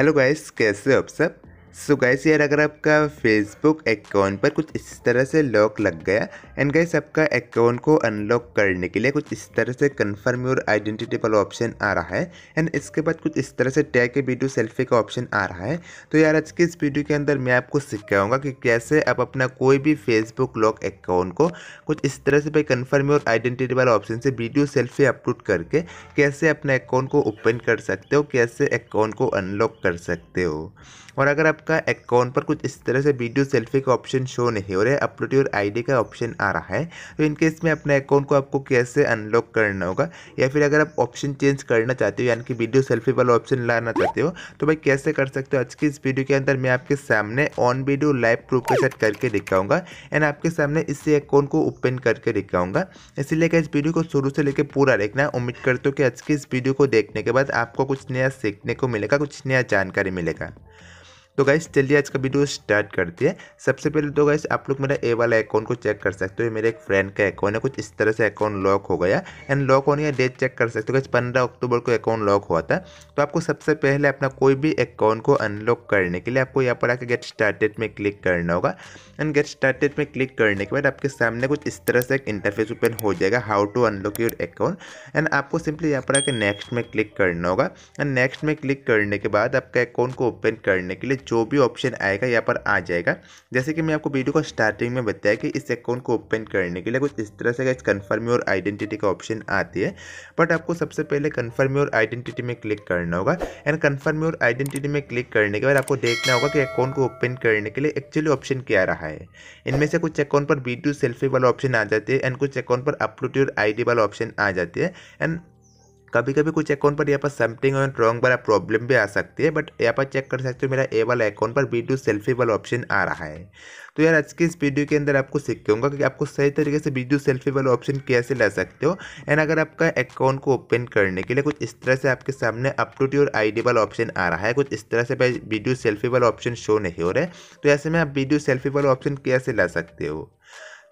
Hello guys कैसे हो आप सब सो गैस यार अगर आपका फेसबुक अकाउंट पर कुछ इस तरह से लॉक लग गया एंड गैस आपका अकाउंट को अनलॉक करने के लिए कुछ इस तरह से कन्फर्म योर आइडेंटिटी वाला ऑप्शन आ रहा है एंड इसके बाद कुछ इस तरह से टैग वीडियो सेल्फी का ऑप्शन आ रहा है तो यार आज के इस वीडियो के अंदर मैं आपको सिखाऊंगा कि कैसे आप अपना कोई भी फेसबुक लॉक अकाउंट को कुछ इस तरह से भाई कन्फर्म योर आइडेंटिटी वाला ऑप्शन से वीडियो सेल्फी अपलोड करके कैसे अपना अकाउंट को ओपन कर सकते हो कैसे अकाउंट को अनलॉक कर सकते हो और अगर आपका अकाउंट पर कुछ इस तरह से वीडियो सेल्फी का ऑप्शन शो नहीं हो रहा है अपलोड योर आईडी का ऑप्शन आ रहा है तो इन केस में अपने अकाउंट को आपको कैसे अनलॉक करना होगा या फिर अगर आप ऑप्शन चेंज करना चाहते हो यानी कि वीडियो सेल्फी वाला ऑप्शन लाना चाहते हो तो भाई कैसे कर सकते हो आज की इस वीडियो के अंदर मैं आपके सामने ऑन वीडियो लाइव प्रूफ के साथ करके दिखाऊंगा एंड आपके सामने इसी अकाउंट को ओपन करके दिखाऊंगा इसीलिए इस वीडियो को शुरू से लेकर पूरा देखना उम्मीद करते हो कि आज की इस वीडियो को देखने के बाद आपको कुछ नया सीखने को मिलेगा कुछ नया जानकारी मिलेगा तो गाइस चलिए आज का वीडियो स्टार्ट करते हैं सबसे पहले तो गाइस आप लोग मेरा ए वाला अकाउंट को चेक कर सकते हो मेरे एक फ्रेंड का अकाउंट है कुछ इस तरह से अकाउंट लॉक हो गया एंड लॉक होने का डेट चेक कर सकते हो गाइस पंद्रह अक्टूबर को अकाउंट लॉक हुआ था तो आपको सबसे पहले अपना कोई भी अकाउंट को अनलॉक करने के लिए आपको यहाँ पर आकर गेट स्टार्टेड में क्लिक करना होगा एंड गेट स्टार्टेड में क्लिक करने के बाद आपके सामने कुछ इस तरह से एक इंटरफेस ओपन हो जाएगा how to unlock your account and आपको सिंपली यहाँ पर आकर नेक्स्ट में क्लिक करना होगा एंड नेक्स्ट में क्लिक करने के बाद आपका अकाउंट को ओपन करने के लिए जो भी ऑप्शन आएगा यहाँ पर आ जाएगा जैसे कि मैं आपको वीडियो को स्टार्टिंग में बताया कि इस अकाउंट को ओपन करने के लिए कुछ इस तरह से गैस कन्फर्म योर आइडेंटिटी का ऑप्शन आती है बट आपको सबसे पहले कन्फर्म योर आइडेंटिटी में क्लिक करना होगा एंड कन्फर्म योर आइडेंटिटी में क्लिक करने के बाद आपको देखना होगा कि अकाउंट को ओपन करने के लिए एक्चुअली ऑप्शन क्या रहा है इनमें से कुछ अकाउंट पर वीडियो सेल्फी वाला ऑप्शन आ जाती है एंड कुछ अकाउंट पर अपलोड योर आई वाला ऑप्शन आ जाती है एंड कभी कभी कुछ अकाउंट पर यहाँ पर समथिंग और रॉन्ग वाला प्रॉब्लम भी आ सकती है बट यहाँ पर चेक कर सकते हो मेरा ए वाला अकाउंट पर वीडियो सेल्फी वाला ऑप्शन आ रहा है तो यार आज के इस वीडियो के अंदर आपको सीखूंगा कि आपको सही तरीके से वीडियो सेल्फी वाला ऑप्शन कैसे ला सकते हो एंड अगर आपका अकाउंट को ओपन करने के लिए कुछ इस तरह से आपके सामने अप टू योर डी वाला ऑप्शन आ रहा है कुछ इस तरह से वीडियो सेल्फी वाला ऑप्शन शो नहीं हो रहा है तो ऐसे में आप वीडियो सेल्फी वाला ऑप्शन कैसे ला सकते हो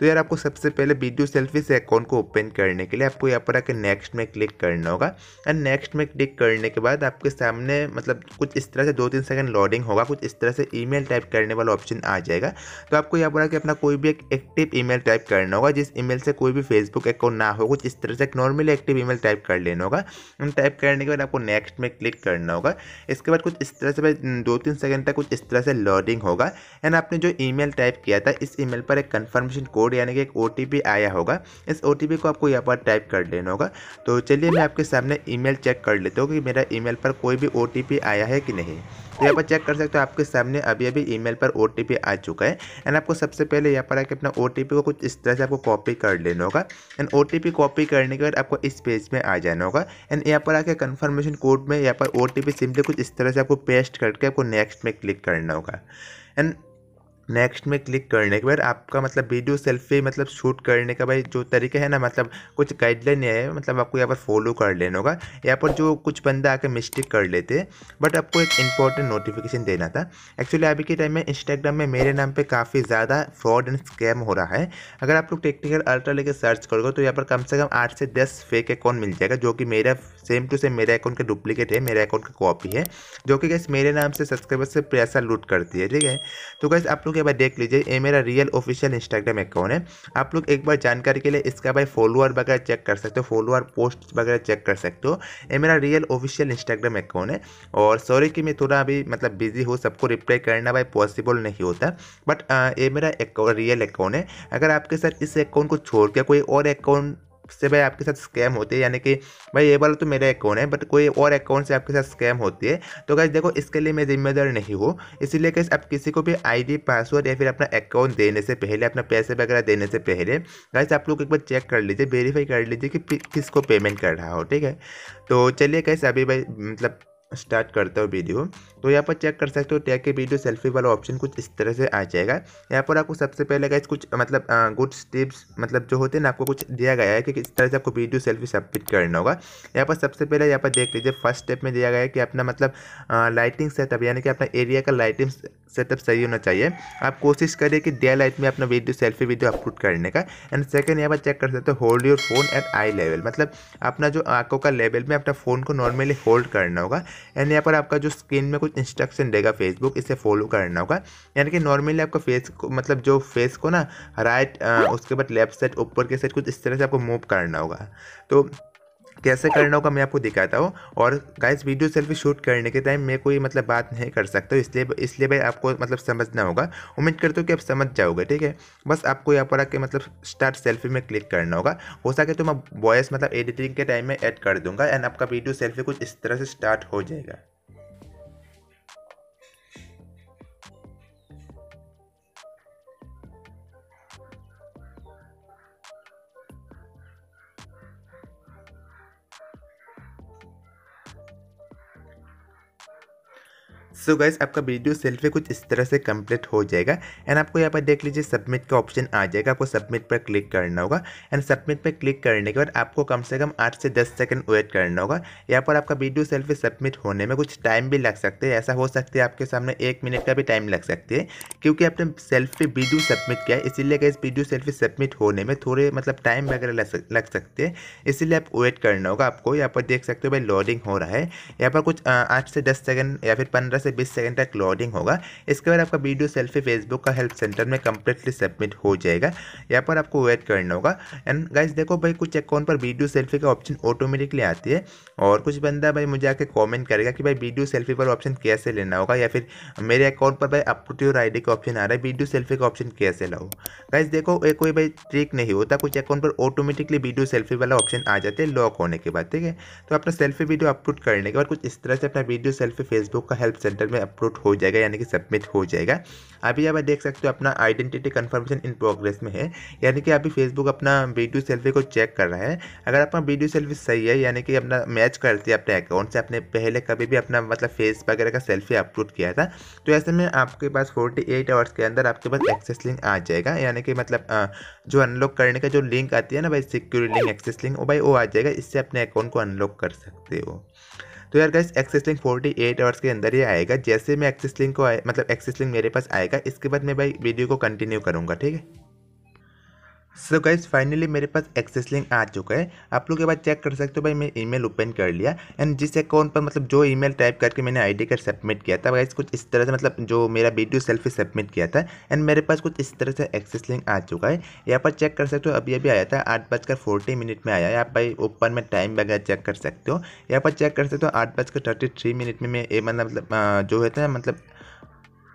तो यार आपको सबसे पहले वीडियो सेल्फी से अकाउंट को ओपन करने के लिए आपको यहाँ पर आके नेक्स्ट में क्लिक करना होगा एंड नेक्स्ट में क्लिक करने के बाद आपके सामने मतलब कुछ इस तरह से दो तीन सेकंड लोडिंग होगा कुछ इस तरह से ईमेल टाइप करने वाला ऑप्शन आ जाएगा तो आपको यहाँ पर आके अपना कोई भी एक एक्टिव ईमेल टाइप करना होगा जिस ईमेल से कोई भी फेसबुक अकाउंट ना हो कुछ इस तरह से एक नॉर्मली एक्टिव ईमेल टाइप कर लेना होगा टाइप करने के बाद आपको नेक्स्ट में क्लिक करना होगा इसके बाद कुछ इस तरह से दो तीन सेकंड तक कुछ इस तरह से लोडिंग होगा एंड आपने जो ई टाइप किया था इस ई पर एक कन्फर्मेशन कोड कोड यानी कि एक ओ आया होगा इस ओ को आपको यहाँ पर टाइप कर लेना होगा तो चलिए मैं आपके सामने ईमेल चेक कर लेता हूँ कि मेरा ईमेल पर कोई भी ओ आया है कि नहीं तो यहाँ पर चेक कर सकते हो आपके सामने अभी अभी ईमेल पर ओ आ चुका है एंड आपको सबसे पहले यहाँ पर आके अपना ओ को कुछ इस तरह से आपको कॉपी कर लेना होगा एंड ओ कॉपी करने के बाद आपको इस पेज में आ जाना होगा एंड यहाँ पर आके कन्फर्मेशन कोड में यहाँ पर ओ सिंपली कुछ इस तरह से आपको पेस्ट करके आपको नेक्स्ट में क्लिक करना होगा एंड नेक्स्ट में क्लिक करने के बाद आपका मतलब वीडियो सेल्फी मतलब शूट करने का भाई जो तरीका है ना मतलब कुछ गाइडलाइन है मतलब आपको यहाँ पर फॉलो कर लेना होगा यहाँ पर जो कुछ बंदा आके मिस्टेक कर लेते हैं बट आपको एक इंपॉर्टेंट नोटिफिकेशन देना था एक्चुअली अभी के टाइम में इंस्टाग्राम में मेरे नाम पर काफ़ी ज़्यादा फ्रॉड एंड स्कैम हो रहा है अगर आप लोग टेक्निकल अल्ट्रा लेकर सर्च करोगे तो यहाँ पर कम से कम आठ से दस फेक अकाउंट मिल जाएगा जो कि मेरा सेम टू सेम मेरे अकाउंट का डुप्लीकेट है मेरे अकाउंट का कॉपी है जो कि कैसे मेरे नाम से सब्सक्राइबर से पैसा लूट करती है ठीक है तो कैसे आप लोग एक बार देख लीजिए ये मेरा रियल ऑफिशियल इंस्टाग्राम अकाउंट है आप लोग एक बार जानकारी के लिए इसका भाई फॉलोअर वगैरह चेक कर सकते हो फॉलोअर पोस्ट वगैरह चेक कर सकते हो ये मेरा रियल ऑफिशियल इंस्टाग्राम अकाउंट है और सॉरी कि मैं थोड़ा अभी मतलब बिजी हूँ सबको रिप्लाई करना भाई पॉसिबल नहीं होता बट ये मेरा रियल अकाउंट है अगर आपके साथ इस अकाउंट को छोड़ के कोई और अकाउंट से भाई आपके साथ स्कैम होती है यानी कि भाई ये वाला तो मेरा अकाउंट है बट कोई और अकाउंट से आपके साथ स्कैम होती है तो कैसे देखो इसके लिए मैं जिम्मेदार नहीं हूँ इसीलिए कैसे आप किसी को भी आईडी पासवर्ड या फिर अपना अकाउंट देने से पहले अपना पैसे वगैरह देने से पहले कैसे आप लोग एक बार चेक कर लीजिए वेरीफाई कर लीजिए कि किसको पेमेंट कर रहा हो ठीक है तो चलिए कैसे अभी भाई मतलब स्टार्ट करता हूँ वीडियो तो यहाँ पर चेक कर सकते हो टैग के वीडियो सेल्फी वाला ऑप्शन कुछ इस तरह से आ जाएगा यहाँ पर आपको सबसे पहले गए कुछ मतलब गुड स्टिप्स मतलब जो होते हैं ना आपको कुछ दिया गया है कि किस तरह से आपको वीडियो सेल्फी सबमिट करना होगा यहाँ पर सबसे पहले यहाँ पर देख लीजिए फर्स्ट स्टेप में दिया गया है कि अपना मतलब लाइटिंग सेटअप यानी कि अपना एरिया का लाइटिंग सेटअप सही होना चाहिए आप कोशिश करिए कि डे लाइट में अपना वीडियो सेल्फी वीडियो अपलोड करने का एंड सेकेंड यहाँ पर चेक कर सकते हो hold your phone at eye level मतलब अपना जो आंखों का लेवल में अपना फ़ोन को नॉर्मली होल्ड करना होगा एंड यहाँ पर आपका जो स्क्रीन में कुछ इंस्ट्रक्शन देगा फेसबुक इसे फॉलो करना होगा यानी कि नॉर्मली आपका फेस को मतलब जो फेस को ना राइट हाँ। उसके बाद लेफ्ट साइड ऊपर के साइड कुछ इस तरह से आपको मूव करना होगा तो कैसे करना होगा मैं आपको दिखाता हूँ और गाइस वीडियो सेल्फी शूट करने के टाइम मैं कोई मतलब बात नहीं कर सकता हूँ इसलिए इसलिए भाई आपको मतलब समझना होगा उम्मीद करता हूँ कि आप समझ जाओगे ठीक है बस आपको यहाँ पर आके मतलब स्टार्ट सेल्फी में क्लिक करना होगा हो सके तो मैं वॉयस मतलब एडिटिंग के टाइम में ऐड कर दूंगा एंड आपका वीडियो सेल्फी कुछ इस तरह से स्टार्ट हो जाएगा सो so गाइस आपका वीडियो सेल्फ़ी कुछ इस तरह से कंप्लीट हो जाएगा एंड आपको यहाँ पर देख लीजिए सबमिट का ऑप्शन आ जाएगा आपको सबमिट पर क्लिक करना होगा एंड सबमिट पर क्लिक करने के बाद आपको कम से कम आठ से दस सेकंड वेट करना होगा यहाँ पर आपका वीडियो सेल्फी सबमिट होने में कुछ टाइम भी लग सकते हैं ऐसा हो सकता है आपके सामने एक मिनट का भी टाइम लग सकती है क्योंकि आपने सेल्फी वीडियो सबमिट किया है इसीलिए गाइस वीडियो सेल्फी सबमिट होने में थोड़े मतलब टाइम वगैरह लग सकते हैं इसीलिए आप वेट करना होगा आपको यहाँ पर देख सकते हो भाई लोडिंग हो रहा है यहाँ पर कुछ आठ से दस सेकेंड या फिर पंद्रह से से 20 सेकंड तक लोडिंग होगा इसके बाद आपका वीडियो सेल्फी फेसबुक का हेल्प सेंटर में कम्प्लीटली सबमिट हो जाएगा यहाँ पर आपको वेट करना होगा एंड गाइज देखो भाई कुछ अकाउंट पर वीडियो सेल्फी का ऑप्शन ऑटोमेटिकली आती है और कुछ बंदा भाई मुझे आके कॉमेंट करेगा कि भाई वीडियो सेल्फी पर ऑप्शन कैसे लेना होगा या फिर मेरे अकाउंट पर भाई अप टू योर आई का ऑप्शन आ रहा है वीडियो सेल्फी का ऑप्शन कैसे लाओ गाइज देखो ये कोई भाई ट्रिक नहीं होता कुछ अकाउंट पर ऑटोमेटिकली वीडियो सेल्फी वाला ऑप्शन आ जाते हैं लॉक होने के बाद ठीक है तो अपना सेल्फी वीडियो अपलोड करने के बाद कुछ इस तरह से अपना वीडियो सेल्फी फेसबुक का हेल्प सेंटर सेंटर में अपलोड हो जाएगा यानी कि सबमिट हो जाएगा अभी आप देख सकते हो अपना आइडेंटिटी कन्फर्मेशन इन प्रोग्रेस में है यानी कि अभी फेसबुक अपना वीडियो सेल्फी को चेक कर रहा है अगर अपना वीडियो सेल्फी सही है यानी कि अपना मैच करती है अपने अकाउंट से अपने पहले कभी भी अपना मतलब फेस वगैरह का सेल्फी अपलोड किया था तो ऐसे में आपके पास 48 एट आवर्स के अंदर आपके पास एक्सेस लिंक आ जाएगा यानी कि मतलब जो अनलॉक करने का जो लिंक आती है ना भाई सिक्योरिटी लिंक एक्सेस लिंक वो भाई वो आ जाएगा इससे अपने अकाउंट को अनलॉक कर सकते हो तो यार guys access link forty eight hours के अंदर ही आएगा जैसे मैं एक्सेस लिंक को मतलब एक्सेस लिंक मेरे पास आएगा इसके बाद मैं भाई वीडियो को कंटिन्यू करूँगा ठीक है सो गाइज फाइनली मेरे पास एक्सेस लिंक आ चुका है आप लोग के बाद चेक कर सकते हो भाई मैं ईमेल ओपन कर लिया एंड जिस अकाउंट पर मतलब जो ईमेल टाइप करके मैंने आईडी कार्ड सबमिट किया था गाइज कुछ इस तरह से मतलब जो मेरा वीडियो सेल्फी सबमिट किया था एंड मेरे पास कुछ इस तरह से एक्सेस लिंक आ चुका है यहाँ पर चेक कर सकते हो अभी अभी आया था आठ बजकर फोर्टी मिनट में आया है आप भाई ओपन में टाइम वगैरह चेक कर सकते हो यहाँ पर चेक कर सकते हो आठ बजकर थर्टी थ्री मिनट में मैं मतलब जो है ना मतलब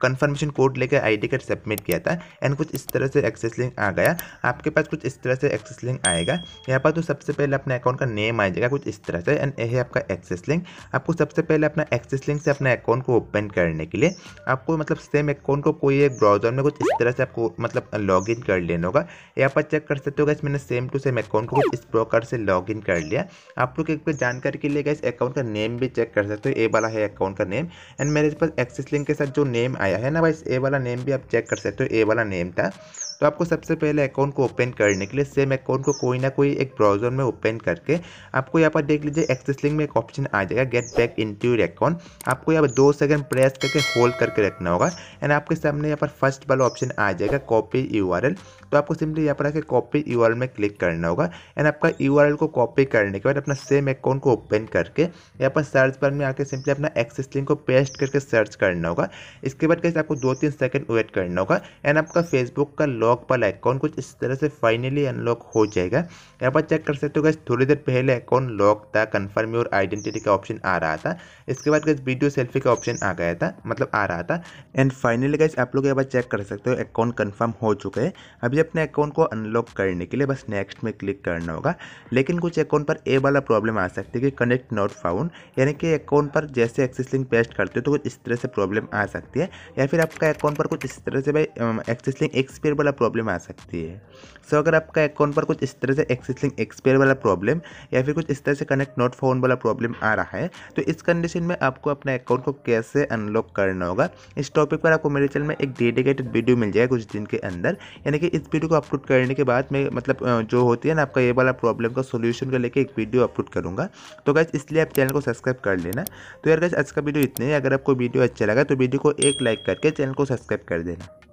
कन्फर्मेशन कोड लेकर आईडी कार्ड सबमिट किया था एंड कुछ इस तरह से एक्सेस लिंक आ गया आपके पास कुछ इस तरह से एक्सेस लिंक आएगा यहाँ पर तो सबसे पहले अपने अकाउंट का नेम आ जाएगा कुछ इस तरह से एंड है आपका एक्सेस लिंक आपको सबसे पहले अपना एक्सेस लिंक से अपने अकाउंट को ओपन करने के लिए आपको मतलब सेम अकाउंट को कोई एक ब्राउजर में कुछ इस तरह से आपको मतलब लॉग इन कर लेना होगा यहाँ पर चेक कर सकते हो गए मैंने सेम टू सेम अकाउंट को इस प्रकार से लॉग इन कर लिया आप लोग एक जानकारी के लिए इस अकाउंट का नेम भी चेक कर सकते हो ए वाला है अकाउंट का नेम एंड मेरे पास एक्सेस लिंक के साथ जो नेम आया आया है ना भाई ए वाला नेम भी आप चेक कर सकते हो ए वाला नेम था तो आपको सबसे पहले अकाउंट को ओपन करने के लिए सेम अकाउंट को कोई ना कोई एक ब्राउजर में ओपन करके आपको यहाँ पर देख लीजिए एक्सेस लिंक में एक ऑप्शन आ जाएगा get back into account आपको यहाँ पर दो सेकंड प्रेस करके होल्ड करके रखना होगा एंड आपके सामने यहाँ पर फर्स्ट वाला ऑप्शन आ जाएगा कॉपी यू तो आपको सिंपली यहाँ पर आके कॉपी यू में क्लिक करना होगा एंड आपका यू को कॉपी करने के बाद अपना सेम अकाउंट को ओपन करके यहाँ पर सर्च बार में आके सिंपली अपना एक्सेस लिंक को पेस्ट करके सर्च करना होगा इसके बाद कैसे आपको दो तीन सेकेंड वेट करना होगा एंड आपका फेसबुक का लॉक वाला अकाउंट कुछ इस तरह से फाइनली अनलॉक हो जाएगा यहाँ पर चेक कर सकते हो गए थोड़ी देर पहले अकाउंट लॉक था कन्फर्म योर आइडेंटिटी का ऑप्शन आ रहा था इसके बाद गए वीडियो सेल्फी का ऑप्शन आ गया था मतलब आ रहा था एंड फाइनली गए आप लोग यहाँ पर चेक कर सकते हो अकाउंट कन्फर्म हो चुके हैं अभी अपने अकाउंट को अनलॉक करने के लिए बस नेक्स्ट में क्लिक करना होगा लेकिन कुछ अकाउंट पर ए वाला प्रॉब्लम आ सकती है कि कनेक्ट नॉट फाउंड यानी कि अकाउंट पर जैसे एक्सेस लिंक पेस्ट करते हो तो कुछ इस तरह से प्रॉब्लम आ सकती है या फिर आपका अकाउंट पर कुछ इस तरह से भाई एक्सेस लिंक एक्सपेयर प्रॉब्लम आ सकती है सो so, अगर आपका अकाउंट पर कुछ इस तरह से एक्सिस लिंक एक्सपायर वाला प्रॉब्लम या फिर कुछ इस तरह से कनेक्ट नॉट फोन वाला प्रॉब्लम आ रहा है तो इस कंडीशन में आपको अपने अकाउंट को कैसे अनलॉक करना होगा इस टॉपिक पर आपको मेरे चैनल में एक डेडिकेटेड वीडियो मिल जाएगा कुछ दिन के अंदर यानी कि इस वीडियो को अपलोड करने के बाद मैं मतलब जो होती है ना आपका ये वाला प्रॉब्लम का सोल्यूशन को लेकर एक वीडियो अपलोड करूँगा तो गैस इसलिए आप चैनल को सब्सक्राइब कर लेना तो यार गैस आज का वीडियो इतने ही अगर आपको वीडियो अच्छा लगा तो वीडियो को एक लाइक करके चैनल को सब्सक्राइब कर देना